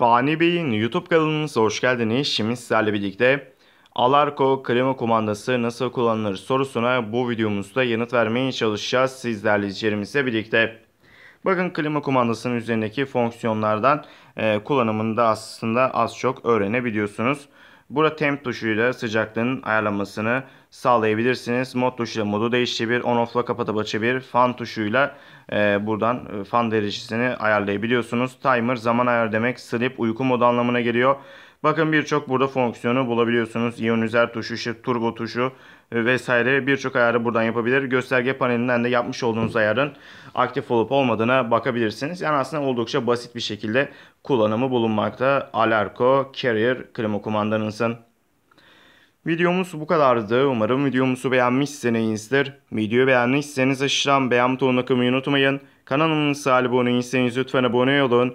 Fani Bey'in YouTube kanalımıza hoş geldiniz. Şimdi sizlerle birlikte Alarko klima kumandası nasıl kullanılır sorusuna bu videomuzda yanıt vermeye çalışacağız sizlerle izleyicilerimizle birlikte. Bakın klima kumandasının üzerindeki fonksiyonlardan e, kullanımını aslında az çok öğrenebiliyorsunuz. Burada temp tuşuyla sıcaklığın ayarlamasını sağlayabilirsiniz. Mod tuşuyla modu değiştirebilir. On off'la kapatıp açabilir. Fan tuşuyla e, buradan e, fan derecesini ayarlayabiliyorsunuz. Timer zaman ayar demek. Sleep uyku modu anlamına geliyor. Bakın birçok burada fonksiyonu bulabiliyorsunuz. İyonizer tuşu, işte turbo tuşu e, vesaire birçok ayarı buradan yapabilir. Gösterge panelinden de yapmış olduğunuz ayarın aktif olup olmadığına bakabilirsiniz. Yani aslında oldukça basit bir şekilde kullanımı bulunmakta. Alarko Carrier klima kumandanızın. Videomuz bu kadardı. Umarım videomuzu beğenmişsinizdir. Videoyu beğendiyseniz aşağıdan beğen butonuna kılmayı unutmayın. Kanalımıza abone değilseniz lütfen abone olun.